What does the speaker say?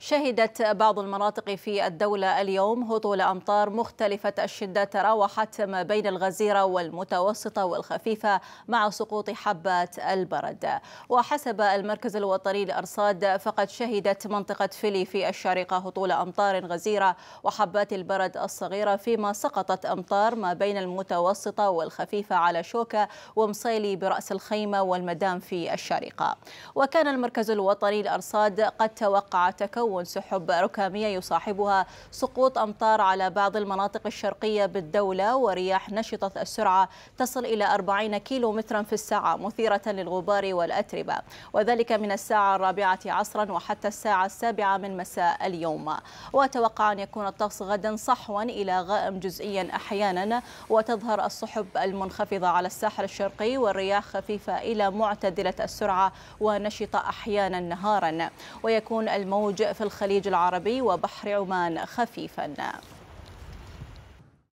شهدت بعض المناطق في الدولة اليوم هطول أمطار مختلفة الشدة تراوحت ما بين الغزيرة والمتوسطة والخفيفة مع سقوط حبات البرد وحسب المركز الوطني للأرصاد فقد شهدت منطقة فيلي في الشارقة هطول أمطار غزيرة وحبات البرد الصغيرة فيما سقطت أمطار ما بين المتوسطة والخفيفة على شوكة ومصيلي برأس الخيمة والمدام في الشارقة وكان المركز الوطني للأرصاد قد توقع تكون تكون سحب ركامية يصاحبها سقوط أمطار على بعض المناطق الشرقية بالدولة ورياح نشطة السرعة تصل إلى 40 كيلو مترا في الساعة مثيرة للغبار والأتربة وذلك من الساعة الرابعة عصرا وحتى الساعة السابعة من مساء اليوم وتوقع أن يكون الطقس غدا صحوا إلى غائم جزئيا أحيانا وتظهر السحب المنخفضة على الساحل الشرقي والرياح خفيفة إلى معتدلة السرعة ونشطة أحيانا نهارا ويكون الموج في الخليج العربي وبحر عمان خفيفا